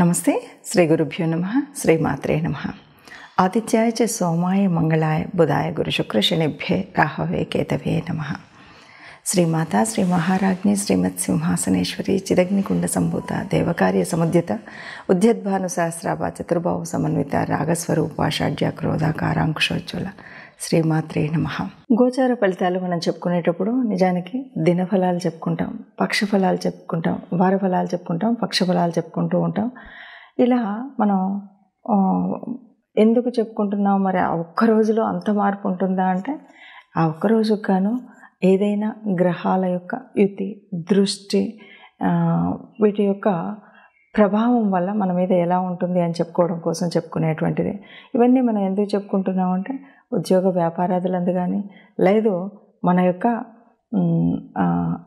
నమస్తే శ్రీ గురుభ్యో నమ శ్రీ మాత్రే నమ ఆదిత్యాయ చ సోమాయ మంగళాయ బుధాయ గురు శుక్ర శనిభ్యే రాహవే కేతవే నమ శ్రీమాత శ్రీ మహారాజ్ఞి శ్రీమత్ సింహాసనేశ్వరి చిదగ్నికుండ సంభూత దేవకార్య సముద్యత ఉద్యద్భాను సహస్రాభ చతుర్భావ సమన్విత రాగస్వరూపాషాఢ్య క్రోధాకారాంక్షోజ్వల శ్రీమాత్రే నమ గోచార ఫలితాలు మనం చెప్పుకునేటప్పుడు నిజానికి దినఫలాలు చెప్పుకుంటాం పక్ష ఫలాలు చెప్పుకుంటాం వార ఫలాలు చెప్పుకుంటాం ఫలాలు చెప్పుకుంటూ ఉంటాం ఇలా మనం ఎందుకు చెప్పుకుంటున్నాం మరి ఆ ఒక్క రోజులో అంత మార్పు ఉంటుందా అంటే ఆ ఒక్క రోజుకు గాను ఏదైనా గ్రహాల యొక్క యుతి దృష్టి వీటి యొక్క ప్రభావం వల్ల మన మీద ఎలా ఉంటుంది అని చెప్పుకోవడం కోసం చెప్పుకునేటువంటిది ఇవన్నీ మనం ఎందుకు చెప్పుకుంటున్నామంటే ఉద్యోగ వ్యాపారాదులందు కానీ లేదు మన యొక్క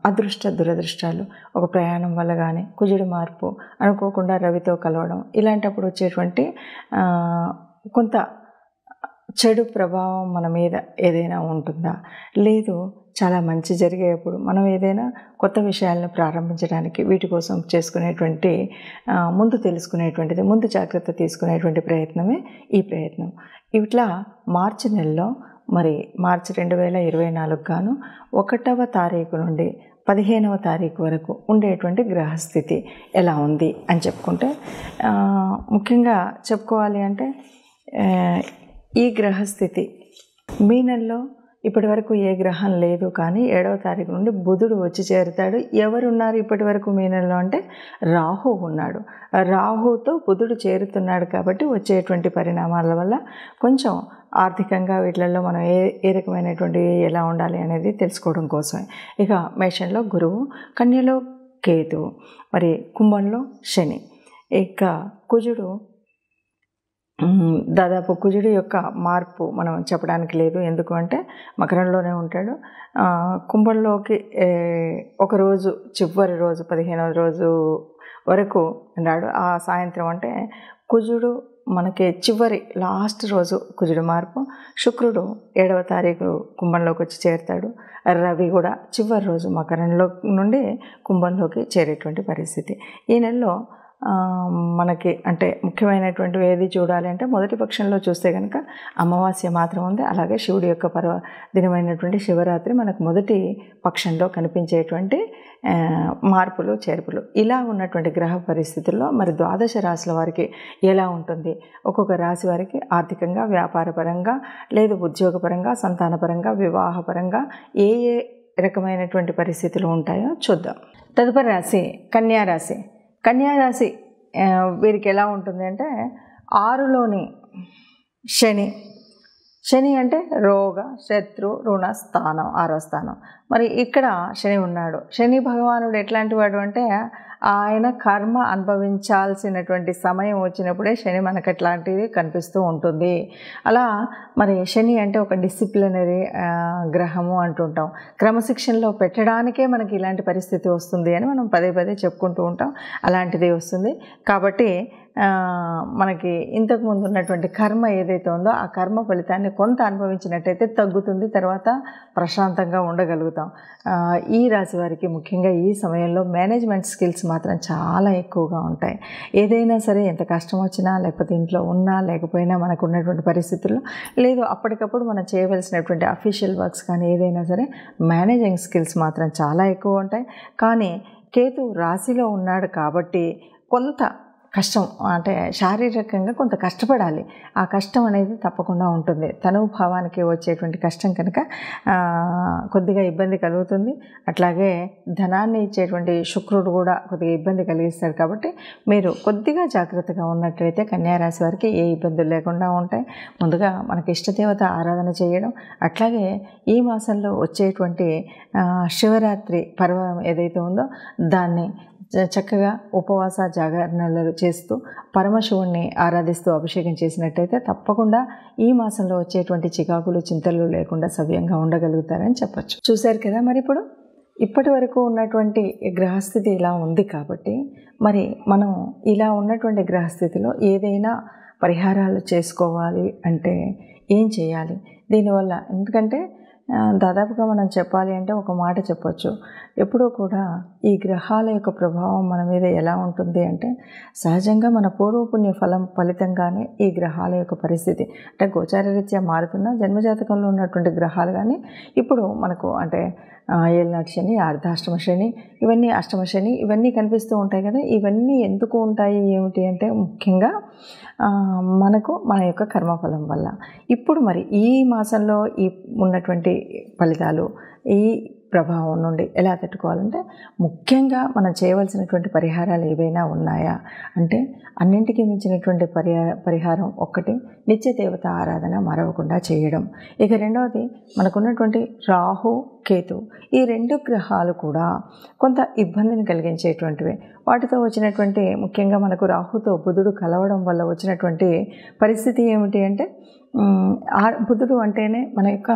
అదృష్ట దురదృష్టాలు ఒక ప్రయాణం వల్ల కానీ కుజుడు మార్పు అనుకోకుండా రవితో కలవడం ఇలాంటప్పుడు వచ్చేటువంటి కొంత చెడు ప్రభావం మన మీద ఏదైనా ఉంటుందా లేదు చాలా మంచి జరిగేటప్పుడు మనం ఏదైనా కొత్త విషయాలను ప్రారంభించడానికి వీటి కోసం చేసుకునేటువంటి ముందు తెలుసుకునేటువంటిది ముందు జాగ్రత్త తీసుకునేటువంటి ప్రయత్నమే ఈ ప్రయత్నం ఇట్లా మార్చి నెలలో మరి మార్చి రెండు వేల ఇరవై నాలుగు గాను ఒకటవ తారీఖు నుండి పదిహేనవ తారీఖు వరకు ఉండేటువంటి గ్రహస్థితి ఎలా ఉంది అని చెప్పుకుంటే ముఖ్యంగా చెప్పుకోవాలి అంటే ఈ గ్రహస్థితి మీనల్లో ఇప్పటి వరకు ఏ గ్రహం లేదు కానీ ఏడవ తారీఖు నుండి బుధుడు వచ్చి చేరుతాడు ఎవరున్నారు ఇప్పటి వరకు మీనంలో అంటే రాహు ఉన్నాడు రాహుతో బుధుడు చేరుతున్నాడు కాబట్టి వచ్చేటువంటి పరిణామాల వల్ల కొంచెం ఆర్థికంగా వీటిలలో మనం ఏ ఏ రకమైనటువంటి ఎలా ఉండాలి అనేది తెలుసుకోవడం కోసమే ఇక మేషంలో గురువు కన్యలో కేతువు మరి కుంభంలో శని ఇక కుజుడు దాదాపు కుజుడి యొక్క మార్పు మనం చెప్పడానికి లేదు ఎందుకు అంటే మకరంలోనే ఉంటాడు కుంభంలోకి ఒకరోజు చివరి రోజు పదిహేనవ రోజు వరకు ఉన్నాడు ఆ సాయంత్రం అంటే కుజుడు మనకి చివరి లాస్ట్ రోజు కుజుడు మార్పు శుక్రుడు ఏడవ తారీఖు కుంభంలోకి వచ్చి చేరుతాడు రవి కూడా చివరి రోజు మకరంలో నుండి కుంభంలోకి చేరేటువంటి పరిస్థితి ఈ నెలలో మనకి అంటే ముఖ్యమైనటువంటి ఏది చూడాలి అంటే మొదటి పక్షంలో చూస్తే కనుక అమావాస్య మాత్రం ఉంది అలాగే శివుడి యొక్క పర్వ దినమైనటువంటి శివరాత్రి మనకు మొదటి పక్షంలో కనిపించేటువంటి మార్పులు చేర్పులు ఇలా ఉన్నటువంటి గ్రహ పరిస్థితుల్లో మరి ద్వాదశ రాశుల వారికి ఎలా ఉంటుంది ఒక్కొక్క రాశి వారికి ఆర్థికంగా వ్యాపారపరంగా లేదు ఉద్యోగపరంగా సంతానపరంగా వివాహపరంగా ఏ ఏ రకమైనటువంటి పరిస్థితులు ఉంటాయో చూద్దాం తదుపరి రాశి కన్యారాశి కన్యారాశి వీరికి ఎలా ఉంటుంది అంటే ఆరులోని శని శని అంటే రోగ శత్రు రుణ స్థానం ఆరో స్థానం మరి ఇక్కడ శని ఉన్నాడు శని భగవానుడు ఎట్లాంటి వాడు అంటే ఆయన కర్మ అనుభవించాల్సినటువంటి సమయం వచ్చినప్పుడే శని మనకు ఎట్లాంటిది కనిపిస్తూ ఉంటుంది అలా మరి శని అంటే ఒక డిసిప్లినరీ గ్రహము అంటుంటాం క్రమశిక్షణలో పెట్టడానికే మనకి ఇలాంటి పరిస్థితి వస్తుంది అని మనం పదే పదే చెప్పుకుంటూ ఉంటాం అలాంటిది వస్తుంది కాబట్టి మనకి ఇంతకుముందు ఉన్నటువంటి కర్మ ఏదైతే ఉందో ఆ కర్మ ఫలితాన్ని కొంత అనుభవించినట్టయితే తగ్గుతుంది తర్వాత ప్రశాంతంగా ఉండగలుగుతాం ఈ రాశి వారికి ముఖ్యంగా ఈ సమయంలో మేనేజ్మెంట్ స్కిల్స్ మాత్రం చాలా ఎక్కువగా ఉంటాయి ఏదైనా సరే ఎంత కష్టం వచ్చినా లేకపోతే ఇంట్లో ఉన్నా లేకపోయినా మనకు ఉన్నటువంటి పరిస్థితుల్లో లేదు అప్పటికప్పుడు మనం చేయవలసినటువంటి అఫీషియల్ వర్క్స్ కానీ ఏదైనా సరే మేనేజింగ్ స్కిల్స్ మాత్రం చాలా ఎక్కువ ఉంటాయి కానీ కేతు రాశిలో ఉన్నాడు కాబట్టి కొంత కష్టం అంటే శారీరకంగా కొంత కష్టపడాలి ఆ కష్టం అనేది తప్పకుండా ఉంటుంది తను భావానికి వచ్చేటువంటి కష్టం కనుక కొద్దిగా ఇబ్బంది కలుగుతుంది అట్లాగే ధనాన్ని ఇచ్చేటువంటి శుక్రుడు కూడా కొద్దిగా ఇబ్బంది కలిగిస్తాడు కాబట్టి మీరు కొద్దిగా జాగ్రత్తగా ఉన్నట్లయితే కన్యారాశి వారికి ఏ ఇబ్బందులు లేకుండా ఉంటాయి ముందుగా మనకి ఇష్టదేవత ఆరాధన చేయడం అట్లాగే ఈ మాసంలో వచ్చేటువంటి శివరాత్రి పర్వం ఏదైతే ఉందో దాన్ని చక్కగా ఉపవాస జాగరణలు చేస్తూ పరమశివుణ్ణి ఆరాధిస్తూ అభిషేకం చేసినట్టయితే తప్పకుండా ఈ మాసంలో వచ్చేటువంటి చికాకులు చింతలు లేకుండా సవ్యంగా ఉండగలుగుతారని చెప్పచ్చు చూశారు కదా మరి ఇప్పుడు ఇప్పటి వరకు ఉన్నటువంటి గ్రహస్థితి ఇలా ఉంది కాబట్టి మరి మనం ఇలా ఉన్నటువంటి గ్రహస్థితిలో ఏదైనా పరిహారాలు చేసుకోవాలి అంటే ఏం చేయాలి దీనివల్ల ఎందుకంటే దాదాపుగా మనం చెప్పాలి అంటే ఒక మాట చెప్పొచ్చు ఎప్పుడూ కూడా ఈ గ్రహాల యొక్క ప్రభావం మన మీద ఎలా ఉంటుంది అంటే సహజంగా మన పూర్వపుణ్య ఫలం ఫలితంగానే ఈ గ్రహాల యొక్క పరిస్థితి అంటే గోచారరీత్యా మారుతున్న జన్మజాతకంలో ఉన్నటువంటి గ్రహాలు కానీ ఇప్పుడు మనకు అంటే ఏళ్ళనాటి శని అర్ధాష్టమ శని ఇవన్నీ అష్టమ శని ఇవన్నీ కనిపిస్తూ ఉంటాయి కదా ఇవన్నీ ఎందుకు ఉంటాయి ఏమిటి అంటే ముఖ్యంగా మనకు మన యొక్క కర్మఫలం వల్ల ఇప్పుడు మరి ఈ మాసంలో ఈ ఉన్నటువంటి ఫలితాలు ఈ ప్రభావం నుండి ఎలా తట్టుకోవాలంటే ముఖ్యంగా మనం చేయవలసినటువంటి పరిహారాలు ఏవైనా ఉన్నాయా అంటే అన్నింటికీ మించినటువంటి పరిహారం ఒక్కటి నిత్య దేవత ఆరాధన మరవకుండా చేయడం ఇక రెండవది మనకున్నటువంటి రాహు కేతు ఈ రెండు గ్రహాలు కూడా కొంత ఇబ్బందిని కలిగించేటువంటివి వాటితో వచ్చినటువంటి ముఖ్యంగా మనకు రాహుతో బుధుడు కలవడం వల్ల వచ్చినటువంటి పరిస్థితి ఏమిటి అంటే బుధుడు అంటేనే మన యొక్క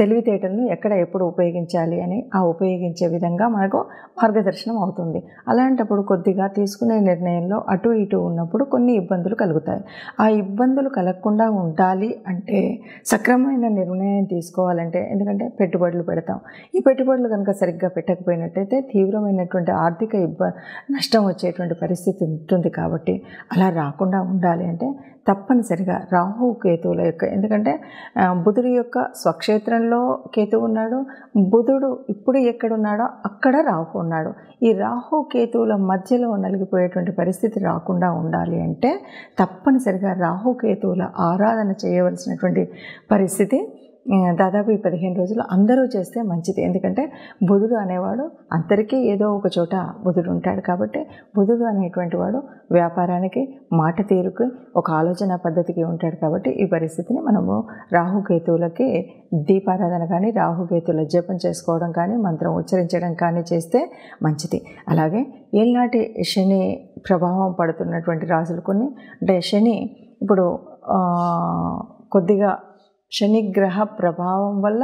తెలివితేటలను ఎక్కడ ఎప్పుడు ఉపయోగించాలి అని ఆ ఉపయోగించే విధంగా మనకు మార్గదర్శనం అవుతుంది అలాంటప్పుడు కొద్దిగా తీసుకునే నిర్ణయంలో అటు ఇటు ఉన్నప్పుడు కొన్ని ఇబ్బందులు కలుగుతాయి ఆ ఇబ్బందులు కలగకుండా ఉండాలి అంటే సక్రమమైన నిర్ణయం తీసుకోవాలంటే ఎందుకంటే పెట్టుబడులు పెడతాం ఈ పెట్టుబడులు కనుక సరిగ్గా పెట్టకపోయినట్టయితే తీవ్రమైనటువంటి ఆర్థిక ఇబ్బ నష్టం వచ్చేటువంటి పరిస్థితి ఉంటుంది కాబట్టి అలా రాకుండా ఉండాలి అంటే తప్పనిసరిగా రాహు కేతువుల యొక్క ఎందుకంటే బుధుడి యొక్క స్వక్షేత్రంలో కేతు ఉన్నాడు బుధుడు ఇప్పుడు ఎక్కడున్నాడో అక్కడ రాహు ఉన్నాడు ఈ రాహు కేతువుల మధ్యలో నలిగిపోయేటువంటి పరిస్థితి రాకుండా ఉండాలి అంటే తప్పనిసరిగా రాహు కేతువుల ఆరాధన చేయవలసినటువంటి పరిస్థితి దాదాపు ఈ పదిహేను రోజులు అందరూ చేస్తే మంచిది ఎందుకంటే బుధుడు అనేవాడు అందరికీ ఏదో ఒక చోట బుధుడు ఉంటాడు కాబట్టి బుధుడు అనేటువంటి వాడు వ్యాపారానికి మాట తీరుకు ఒక ఆలోచన పద్ధతికి ఉంటాడు కాబట్టి ఈ పరిస్థితిని మనము రాహుకేతువులకి దీపారాధన కానీ రాహుకేతుల జపం చేసుకోవడం కానీ మంత్రం ఉచ్చరించడం కానీ చేస్తే మంచిది అలాగే ఏనాటి శని ప్రభావం పడుతున్నటువంటి రాజులు కొన్ని అంటే శని ఇప్పుడు కొద్దిగా శనిగ్రహ ప్రభావం వల్ల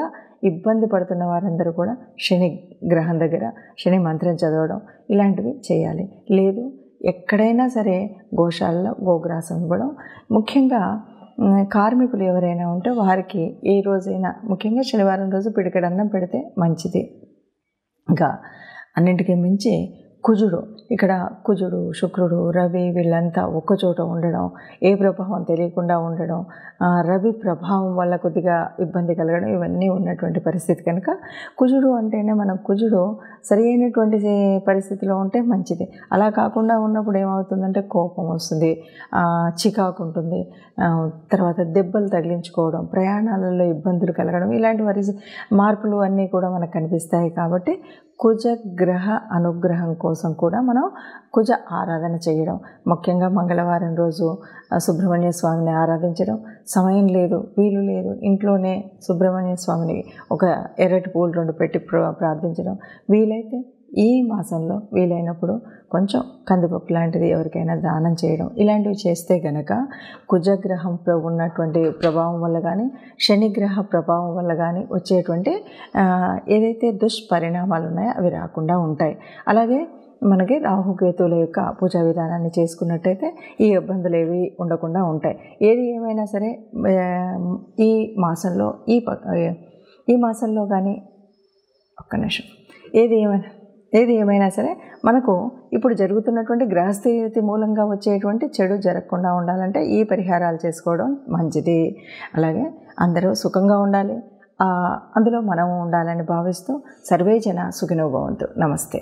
ఇబ్బంది పడుతున్న వారందరూ కూడా శని గ్రహం దగ్గర శని మంత్రం చదవడం ఇలాంటివి చేయాలి లేదు ఎక్కడైనా సరే గోశాలలో గోగ్రాసం ఇవ్వడం ముఖ్యంగా కార్మికులు ఎవరైనా ఉంటే వారికి ఏ రోజైనా ముఖ్యంగా శనివారం రోజు పిడికడన్నం పెడితే మంచిది ఇంకా అన్నింటికీ మించి కుజుడు ఇక్కడ కుజుడు శుక్రుడు రవి వీళ్ళంతా ఒక్కచోట ఉండడం ఏ ప్రభావం తెలియకుండా ఉండడం రవి ప్రభావం వల్ల కొద్దిగా ఇబ్బంది కలగడం ఇవన్నీ ఉన్నటువంటి పరిస్థితి కనుక కుజుడు అంటేనే మనం కుజుడు సరి అయినటువంటి పరిస్థితిలో ఉంటే మంచిది అలా కాకుండా ఉన్నప్పుడు ఏమవుతుందంటే కోపం వస్తుంది చికాకు ఉంటుంది తర్వాత దెబ్బలు తగిలించుకోవడం ప్రయాణాలలో ఇబ్బందులు కలగడం ఇలాంటి వారి మార్పులు అన్నీ కూడా మనకు కనిపిస్తాయి కాబట్టి కుజగ్రహ అనుగ్రహం కోసం కోసం కూడా మనం కుజ ఆరాధన చేయడం ముఖ్యంగా మంగళవారం రోజు సుబ్రహ్మణ్య స్వామిని ఆరాధించడం సమయం లేదు వీలు లేదు ఇంట్లోనే సుబ్రహ్మణ్య స్వామిని ఒక ఎర్రటి పూలు రెండు పెట్టి ప్రార్థించడం వీలైతే ఈ మాసంలో వీలైనప్పుడు కొంచెం కందిపప్పు లాంటిది ఎవరికైనా దానం చేయడం ఇలాంటివి చేస్తే గనక కుజగ్రహం ఉన్నటువంటి ప్రభావం వల్ల కానీ శనిగ్రహ ప్రభావం వల్ల కానీ వచ్చేటువంటి ఏదైతే దుష్పరిణామాలు ఉన్నాయో అవి రాకుండా ఉంటాయి అలాగే మనకి రాహుకేతువుల యొక్క పూజా విధానాన్ని చేసుకున్నట్టయితే ఈ ఇబ్బందులు ఏవి ఉండకుండా ఉంటాయి ఏది ఏమైనా సరే ఈ మాసంలో ఈ ఈ మాసంలో కానీ ఒక్క నిమిషం ఏది ఏమైనా ఏది ఏమైనా సరే మనకు ఇప్పుడు జరుగుతున్నటువంటి గ్రహస్థితి మూలంగా వచ్చేటువంటి చెడు జరగకుండా ఉండాలంటే ఈ పరిహారాలు చేసుకోవడం మంచిది అలాగే అందరూ సుఖంగా ఉండాలి అందులో మనము ఉండాలని భావిస్తూ సర్వే జన సుఖినోభవంతు నమస్తే